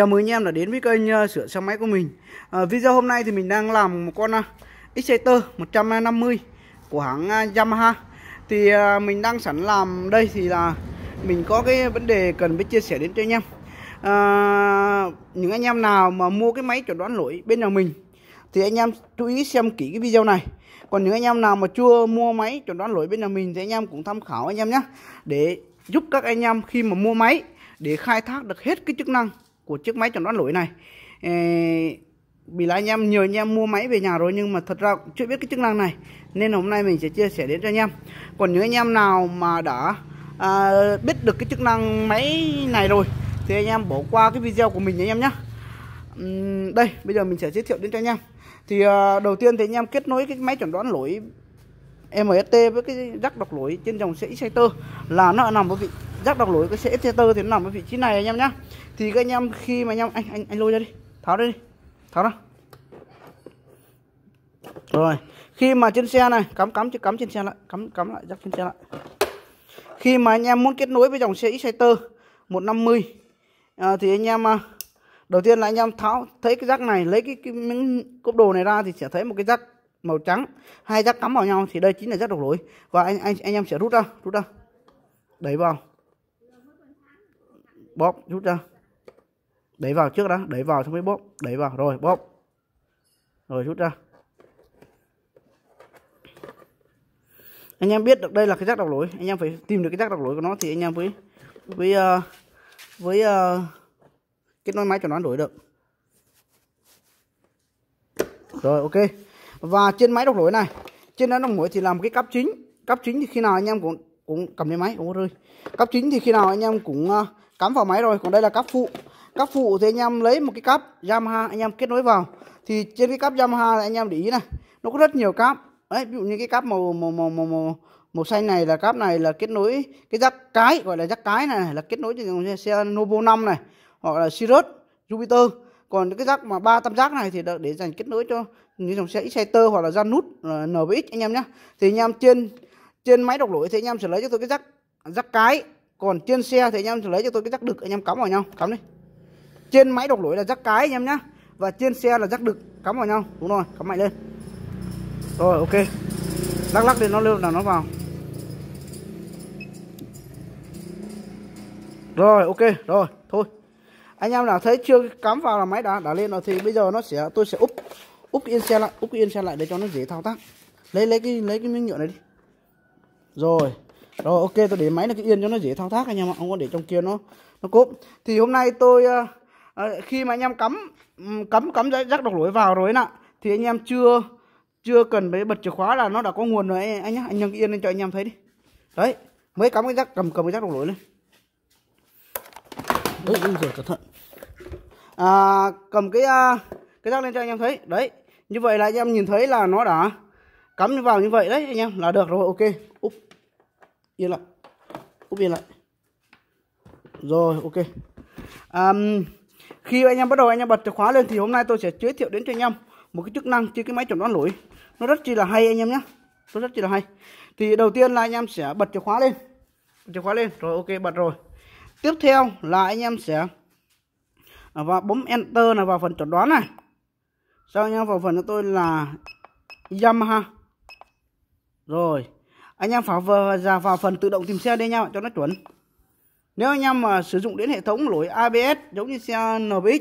Chào mừng anh em đã đến với kênh uh, sửa xe máy của mình à, Video hôm nay thì mình đang làm một con uh, Exciter 150 của hãng uh, Yamaha Thì uh, mình đang sẵn làm đây thì là mình có cái vấn đề cần phải chia sẻ đến cho anh em à, Những anh em nào mà mua cái máy chuẩn đoán lỗi bên nhà mình Thì anh em chú ý xem kỹ cái video này còn những anh em nào mà chưa mua máy chuẩn đoán lỗi bên nhà mình thì anh em cũng tham khảo anh em nhé để giúp các anh em khi mà mua máy để khai thác được hết cái chức năng của chiếc máy chuẩn đoán lỗi này vì là anh em nhờ anh em mua máy về nhà rồi nhưng mà thật ra chưa biết cái chức năng này nên hôm nay mình sẽ chia sẻ đến cho anh em còn những anh em nào mà đã à, biết được cái chức năng máy này rồi thì anh em bỏ qua cái video của mình anh em nhé uhm, đây bây giờ mình sẽ giới thiệu đến cho anh em thì à, đầu tiên thì anh em kết nối cái máy chuẩn đoán lỗi MST với cái rắc đọc lỗi trên dòng xe tơ là nó nằm ở vị rắc đọc lỗi cái xe tơ thì nó nằm ở vị trí này anh em nhé thì các anh em khi mà anh em anh anh anh lôi ra đi tháo ra đi tháo ra rồi khi mà trên xe này cắm cắm chứ cắm trên xe lại cắm cắm lại dắt trên xe lại khi mà anh em muốn kết nối với dòng xe Exciter 150 à, thì anh em à, đầu tiên là anh em tháo thấy cái rác này lấy cái, cái miếng cốp đồ này ra thì sẽ thấy một cái rác màu trắng hai rác cắm vào nhau thì đây chính là rác đầu lỗi và anh anh anh em sẽ rút ra rút ra đẩy vào bóp rút ra đẩy vào trước đã đẩy vào xong mới bóp đẩy vào rồi bóp rồi rút ra anh em biết được đây là cái rác đọc lỗi anh em phải tìm được cái rác đọc lỗi của nó thì anh em với với uh, ờ, với uh, ờ, cái nối máy cho nó đổi được rồi ok và trên máy đọc lỗi này trên đó đọc lỗi thì làm cái cáp chính cáp chính thì khi nào anh em cũng cũng cầm lên máy ô rơi cáp chính thì khi nào anh em cũng uh, cắm vào máy rồi còn đây là cáp phụ Cáp phụ thì anh em lấy một cái cáp Yamaha anh em kết nối vào. Thì trên cái cáp Yamaha này anh em để ý này, nó có rất nhiều cáp. Đấy, ví dụ như cái cáp màu màu màu màu màu, màu xanh này là cáp này là kết nối cái jack cái gọi là jack cái này là kết nối trên xe Novo 5 này hoặc là Sirius, Jupiter. Còn cái jack mà ba tam giác này thì để dành kết nối cho những dòng xe Exciter hoặc là Janus NBX anh em nhé. Thì anh em trên trên máy đọc lỗi thì anh em sẽ lấy cho tôi cái jack jack cái còn trên xe thì anh em sẽ lấy cho tôi cái jack đực anh em cắm vào nhau cắm đi trên máy độc lỗi là rắc cái anh em nhá và trên xe là rắc đực cắm vào nhau đúng rồi cắm mạnh lên rồi ok lắc lắc lên nó lên là nó vào rồi ok rồi thôi anh em nào thấy chưa cắm vào là máy đã đã lên rồi thì bây giờ nó sẽ tôi sẽ úp úp yên xe lại úp yên xe lại để cho nó dễ thao tác lấy lấy cái lấy cái miếng nhựa này đi rồi rồi ok tôi để máy là cái yên cho nó dễ thao tác anh em ạ không có để trong kia nó nó cốp thì hôm nay tôi uh, Ờ, khi mà anh em cắm cắm cắm rắc độc lỗi vào rồi ấy nè thì anh em chưa chưa cần phải bật chìa khóa là nó đã có nguồn rồi anh nhá anh nhường yên lên cho anh em thấy đi đấy mới cắm cái rắc cầm cầm cái rắc độc lỗi lên đấy rồi cẩn thận à, cầm cái à, cái rắc lên cho anh em thấy đấy như vậy là anh em nhìn thấy là nó đã cắm vào như vậy đấy anh em là được rồi ok úp yên lại úp yên lại rồi ok um, khi anh em bắt đầu anh em bật chìa khóa lên thì hôm nay tôi sẽ giới thiệu đến cho anh em một cái chức năng trên cái máy chuẩn đoán lỗi nó rất chi là hay anh em nhé nó rất chi là hay thì đầu tiên là anh em sẽ bật chìa khóa lên bật chìa khóa lên rồi ok bật rồi tiếp theo là anh em sẽ à, và bấm enter là vào phần chuẩn đoán này sau anh em vào phần của tôi là Yamaha rồi anh em phải vừa vào vào phần tự động tìm xe đi nha cho nó chuẩn nếu anh em mà sử dụng đến hệ thống lỗi ABS giống như xe NBX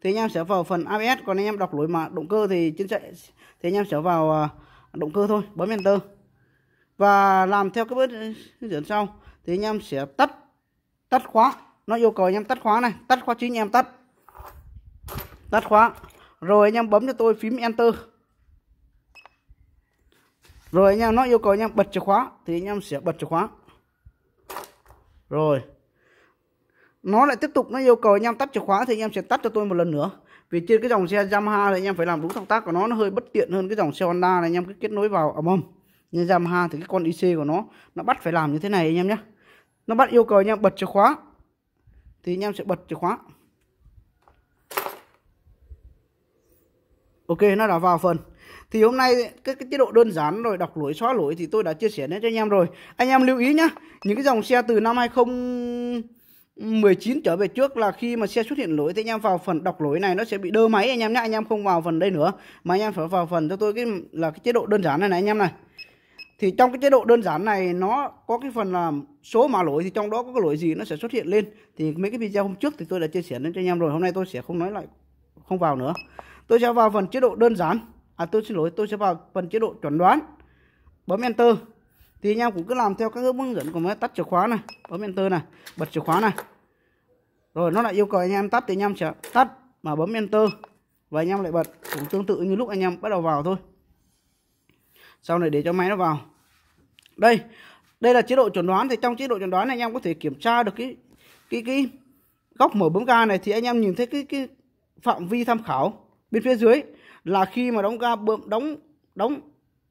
thì anh em sẽ vào phần ABS còn anh em đọc lỗi mà động cơ thì trên chạy thì anh em sẽ vào động cơ thôi, bấm enter. Và làm theo cái bước hướng dẫn sau thì anh em sẽ tắt tắt khóa. Nó yêu cầu anh em tắt khóa này, tắt khóa chính anh em tắt. Tắt khóa. Rồi anh em bấm cho tôi phím enter. Rồi anh em nó yêu cầu anh em bật chìa khóa thì anh em sẽ bật chìa khóa. Rồi nó lại tiếp tục nó yêu cầu anh em tắt chìa khóa thì anh em sẽ tắt cho tôi một lần nữa vì trên cái dòng xe Yamaha thì anh em phải làm đúng thao tác của nó nó hơi bất tiện hơn cái dòng xe Honda này anh em cứ kết nối vào ở ầm nhưng Yamaha thì cái con IC của nó nó bắt phải làm như thế này anh em nhé nó bắt yêu cầu anh em bật chìa khóa thì anh em sẽ bật chìa khóa ok nó đã vào phần thì hôm nay cái, cái chế độ đơn giản rồi đọc lỗi xóa lỗi thì tôi đã chia sẻ đến cho anh em rồi anh em lưu ý nhá những cái dòng xe từ năm 2000 19 trở về trước là khi mà xe xuất hiện lỗi thì anh em vào phần đọc lỗi này nó sẽ bị đơ máy anh em nhé anh em không vào phần đây nữa mà anh em phải vào phần cho tôi cái là cái chế độ đơn giản này này anh em này thì trong cái chế độ đơn giản này nó có cái phần là số mã lỗi thì trong đó có cái lỗi gì nó sẽ xuất hiện lên thì mấy cái video hôm trước thì tôi đã chia sẻ lên cho anh em rồi hôm nay tôi sẽ không nói lại không vào nữa tôi sẽ vào phần chế độ đơn giản à tôi xin lỗi tôi sẽ vào phần chế độ chuẩn đoán bấm enter thì anh em cũng cứ làm theo các hướng dẫn của máy tắt chìa khóa này bấm enter này bật chìa khóa này rồi nó lại yêu cầu anh em tắt thì anh em sẽ tắt mà bấm enter và anh em lại bật cũng tương tự như lúc anh em bắt đầu vào thôi sau này để cho máy nó vào đây đây là chế độ chuẩn đoán thì trong chế độ chuẩn đoán này anh em có thể kiểm tra được cái cái cái góc mở bấm ga này thì anh em nhìn thấy cái cái phạm vi tham khảo bên phía dưới là khi mà đóng ga bấm đóng đóng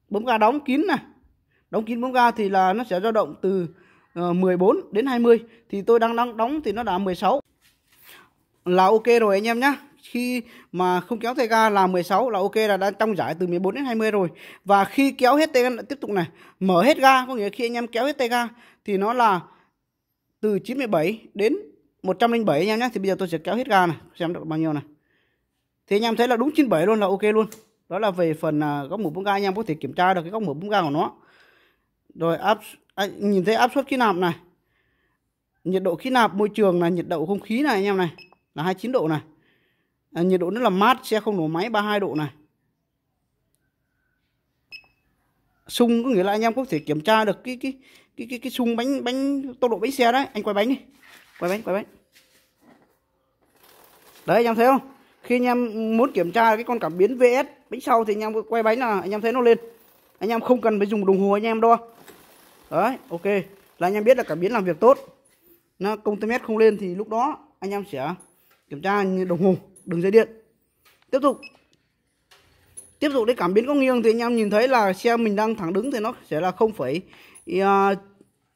bấm ga đóng kín này đóng kín bóng ga thì là nó sẽ dao động từ 14 ờ, đến 20 thì tôi đang đang đóng thì nó đã 16 là ok rồi anh em nhé khi mà không kéo tay ga là 16 là ok là đang trong giải từ 14 đến 20 rồi và khi kéo hết tay ga tiếp tục này mở hết ga có nghĩa khi anh em kéo hết tay ga thì nó là từ 97 đến 107 anh em nhé thì bây giờ tôi sẽ kéo hết ga này xem được bao nhiêu này thì anh em thấy là đúng 97 luôn là ok luôn đó là về phần à, góc mở bung ga anh em có thể kiểm tra được cái góc mở bung ga của nó rồi áp à, nhìn thấy áp suất khí nạp này nhiệt độ khí nạp môi trường là nhiệt độ không khí này anh em này là 29 độ này à, nhiệt độ rất là mát xe không nổ máy 32 độ này xung có nghĩa là anh em có thể kiểm tra được cái cái cái cái cái sung bánh bánh tốc độ bánh xe đấy anh quay bánh đi quay bánh quay bánh đấy anh em thấy không khi anh em muốn kiểm tra cái con cảm biến vs bánh sau thì anh em quay bánh là anh em thấy nó lên anh em không cần phải dùng đồng hồ anh em đo đấy ok là anh em biết là cảm biến làm việc tốt nó công tơ mét không lên thì lúc đó anh em sẽ kiểm tra đồng hồ đường dây điện tiếp tục tiếp tục đến cảm biến có nghiêng thì anh em nhìn thấy là xe mình đang thẳng đứng thì nó sẽ là không phải uh, à,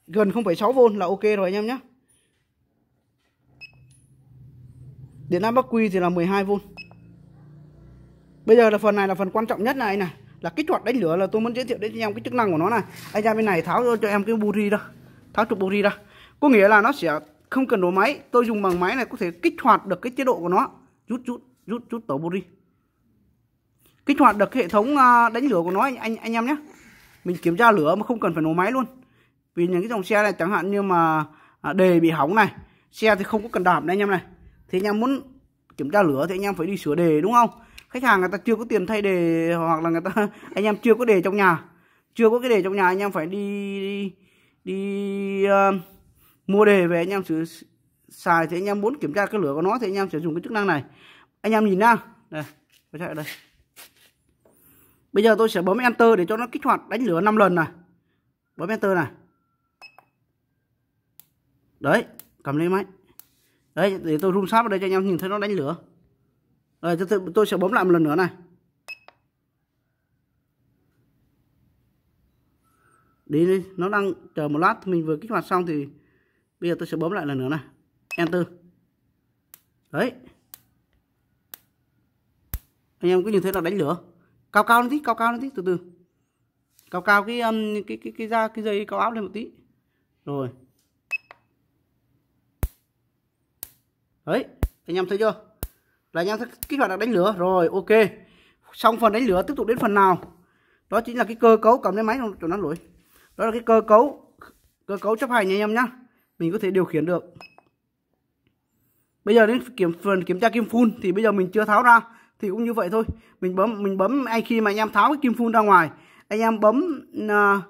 gần 0,6V là ok rồi anh em nhé điện áp bắc quy thì là 12V bây giờ là phần này là phần quan trọng nhất này này là kích hoạt đánh lửa là tôi muốn giới thiệu đến cho em cái chức năng của nó này anh ra bên này tháo cho em cái buri đó, tháo trục buri ra có nghĩa là nó sẽ không cần đổ máy tôi dùng bằng máy này có thể kích hoạt được cái chế độ của nó rút rút rút rút tổ buri kích hoạt được hệ thống à, đánh lửa của nó anh anh, anh em nhé mình kiểm tra lửa mà không cần phải nổ máy luôn vì những cái dòng xe này chẳng hạn như mà à, đề bị hỏng này xe thì không có cần đảm này anh em này thì anh em muốn kiểm tra lửa thì anh em phải đi sửa đề đúng không khách hàng người ta chưa có tiền thay đề hoặc là người ta anh em chưa có đề trong nhà chưa có cái đề trong nhà anh em phải đi đi, đi uh, mua đề về anh em sử xài thì anh em muốn kiểm tra cái lửa của nó thì anh em sẽ dùng cái chức năng này anh em nhìn nha đây tôi chạy đây bây giờ tôi sẽ bấm enter để cho nó kích hoạt đánh lửa 5 lần này bấm enter này đấy cầm lên máy đấy để tôi rung sát vào đây cho anh em nhìn thấy nó đánh lửa rồi tôi, tôi sẽ bấm lại một lần nữa này. Đi đi, nó đang chờ một lát mình vừa kích hoạt xong thì bây giờ tôi sẽ bấm lại lần nữa này. Enter. Đấy. Anh em cứ nhìn thấy là đánh lửa. Cao cao lên tí, cao cao lên tí từ từ. Cao cao cái um, cái cái cái da cái dây cao áp lên một tí. Rồi. Đấy, anh em thấy chưa? là anh em sẽ kích hoạt đánh lửa rồi ok xong phần đánh lửa tiếp tục đến phần nào đó chính là cái cơ cấu cầm cái máy cho nó lỗi đó là cái cơ cấu cơ cấu chấp hành anh em nhá mình có thể điều khiển được bây giờ đến kiểm phần kiểm tra kim phun thì bây giờ mình chưa tháo ra thì cũng như vậy thôi mình bấm mình bấm anh khi mà anh em tháo cái kim phun ra ngoài anh em bấm uh,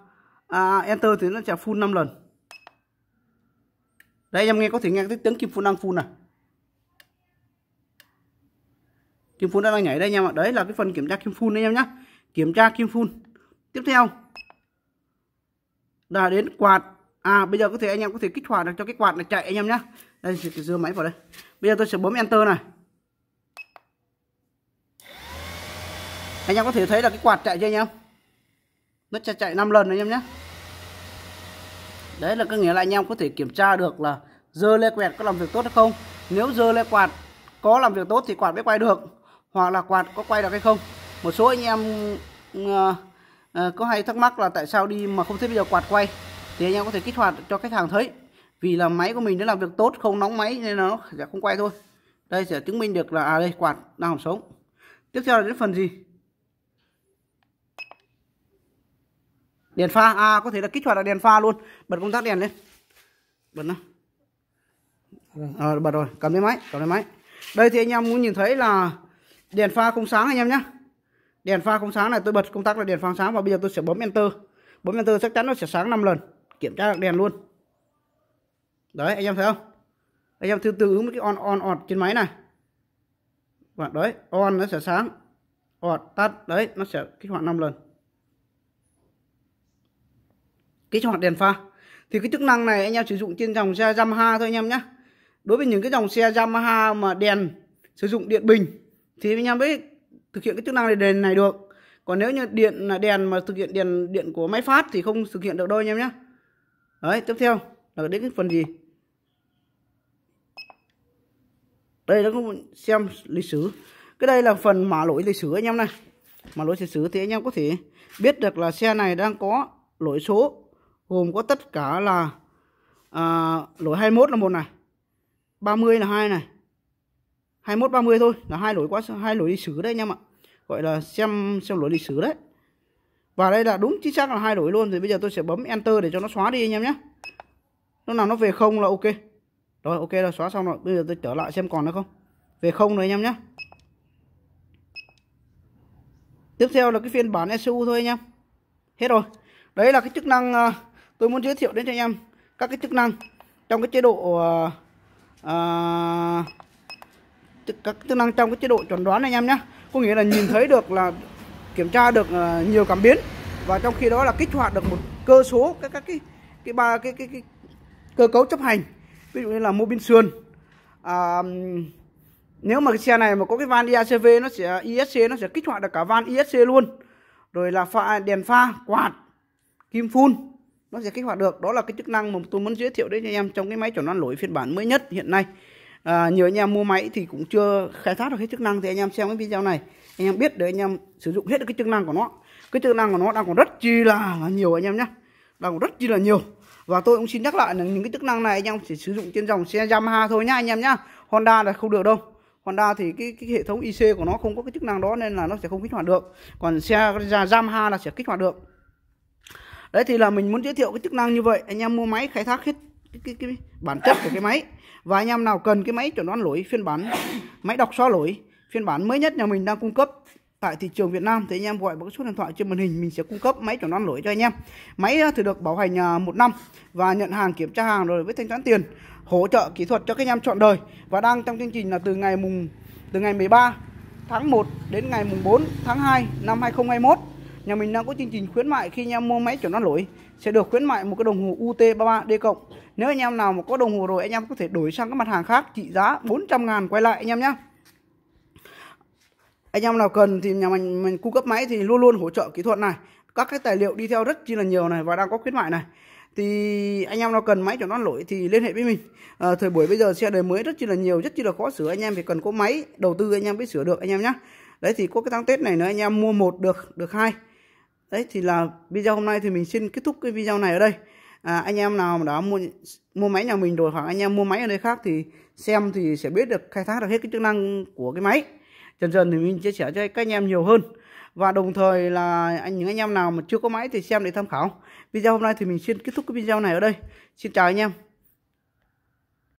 uh, enter thì nó sẽ phun 5 lần đây anh em nghe có thể nghe cái tiếng kim phun đang phun này kim phun đã đang nhảy đây anh em ạ đấy là cái phần kiểm tra kim phun đấy anh em nhá kiểm tra kim phun tiếp theo là đến quạt à bây giờ có thể anh em có thể kích hoạt được cho cái quạt này chạy anh em nhé đây sẽ dưa máy vào đây bây giờ tôi sẽ bấm enter này anh em có thể thấy là cái quạt chạy chưa anh em nó chạy chạy 5 lần anh em nhé đấy là có nghĩa là anh em có thể kiểm tra được là dơ lê quẹt có làm việc tốt hay không nếu dơ lê quạt có làm việc tốt thì quạt biết quay được hoặc là quạt có quay được hay không một số anh em uh, uh, có hay thắc mắc là tại sao đi mà không thấy bây giờ quạt quay thì anh em có thể kích hoạt cho khách hàng thấy vì là máy của mình nó làm việc tốt không nóng máy nên nó sẽ không quay thôi đây sẽ chứng minh được là à đây quạt đang hỏng sống tiếp theo là đến phần gì đèn pha à có thể là kích hoạt là đèn pha luôn bật công tắc đèn lên bật nó à, ờ, bật rồi cầm lấy máy cầm lấy máy đây thì anh em muốn nhìn thấy là đèn pha không sáng anh em nhé đèn pha không sáng này tôi bật công tắc là đèn pha sáng và bây giờ tôi sẽ bấm enter bấm enter chắc chắn nó sẽ sáng 5 lần kiểm tra được đèn luôn đấy anh em thấy không anh em thử từ ứng cái on on on trên máy này và đấy on nó sẽ sáng on tắt đấy nó sẽ kích hoạt 5 lần kích hoạt đèn pha thì cái chức năng này anh em sử dụng trên dòng xe Yamaha thôi anh em nhé đối với những cái dòng xe Yamaha mà đèn sử dụng điện bình thì anh em mới thực hiện cái chức năng này đèn này được còn nếu như điện là đèn mà thực hiện đèn điện của máy phát thì không thực hiện được đâu anh em nhé đấy tiếp theo là đến cái phần gì đây nó cũng xem lịch sử cái đây là phần mã lỗi lịch sử anh em này mã lỗi lịch sử thì anh em có thể biết được là xe này đang có lỗi số gồm có tất cả là à, lỗi 21 là một này 30 là hai này 21 30 thôi là hai lối quá hai lối đi xứ đấy anh em ạ gọi là xem xem lối đi xứ đấy và đây là đúng chính xác là hai lối luôn thì bây giờ tôi sẽ bấm enter để cho nó xóa đi anh em nhé lúc nào nó về không là ok rồi ok là xóa xong rồi bây giờ tôi trở lại xem còn nữa không về không rồi anh em nhé tiếp theo là cái phiên bản ECU thôi anh em hết rồi đấy là cái chức năng à, tôi muốn giới thiệu đến cho anh em các cái chức năng trong cái chế độ uh, uh, các chức năng trong cái chế độ chuẩn đoán này, anh em nhé có nghĩa là nhìn thấy được là kiểm tra được ờ, nhiều cảm biến và trong khi đó là kích hoạt được một cơ số các các cái cái ba cái, cái cái cơ cấu chấp hành ví dụ như là mô bin sườn à, nếu mà cái xe này mà có cái van IACV nó sẽ ISC nó sẽ kích hoạt được cả van ISC luôn rồi là pha, đèn pha quạt kim phun nó sẽ kích hoạt được đó là cái chức năng mà tôi muốn giới thiệu đến cho anh em trong cái máy chuẩn đoán lỗi phiên bản mới nhất hiện nay à, nhiều anh em mua máy thì cũng chưa khai thác được hết chức năng thì anh em xem cái video này anh em biết để anh em sử dụng hết được cái chức năng của nó cái chức năng của nó đang còn rất chi là nhiều anh em nhé đang còn rất chi là nhiều và tôi cũng xin nhắc lại là những cái chức năng này anh em chỉ sử dụng trên dòng xe Yamaha thôi nhá anh em nhá Honda là không được đâu Honda thì cái, cái hệ thống IC của nó không có cái chức năng đó nên là nó sẽ không kích hoạt được còn xe Yamaha là sẽ kích hoạt được đấy thì là mình muốn giới thiệu cái chức năng như vậy anh em mua máy khai thác hết cái, cái, cái bản chất của cái máy và anh em nào cần cái máy chuẩn đoán lỗi phiên bản máy đọc xóa lỗi phiên bản mới nhất nhà mình đang cung cấp tại thị trường Việt Nam thì anh em gọi vào số điện thoại trên màn hình mình sẽ cung cấp máy chuẩn đoán lỗi cho anh em máy ờ, thì được bảo hành ờ, một năm và nhận hàng kiểm tra hàng rồi với thanh toán tiền hỗ trợ kỹ thuật cho các anh em chọn đời và đang trong chương trình là từ ngày mùng từ ngày 13 tháng 1 đến ngày mùng 4 tháng 2 năm 2021 nhà mình đang có chương trình khuyến mại khi anh em mua máy chuẩn đoán lỗi sẽ được khuyến mại một cái đồng hồ UT33D cộng nếu anh em nào mà có đồng hồ rồi anh em có thể đổi sang các mặt hàng khác trị giá 400 ngàn quay lại anh em nhé anh em nào cần thì nhà mình mình cung cấp máy thì luôn luôn hỗ trợ kỹ thuật này các cái tài liệu đi theo rất chi là nhiều này và đang có khuyến mại này thì anh em nào cần máy cho nó lỗi thì liên hệ với mình à, thời buổi bây giờ xe đời mới rất chi là nhiều rất chi là khó sửa anh em phải cần có máy đầu tư anh em mới sửa được anh em nhé đấy thì có cái tháng tết này nữa anh em mua một được được hai đấy thì là video hôm nay thì mình xin kết thúc cái video này ở đây à, anh em nào mà đã mua mua máy nhà mình rồi hoặc anh em mua máy ở nơi khác thì xem thì sẽ biết được khai thác được hết cái chức năng của cái máy dần dần thì mình chia sẻ cho các anh em nhiều hơn và đồng thời là anh những anh em nào mà chưa có máy thì xem để tham khảo video hôm nay thì mình xin kết thúc cái video này ở đây xin chào anh em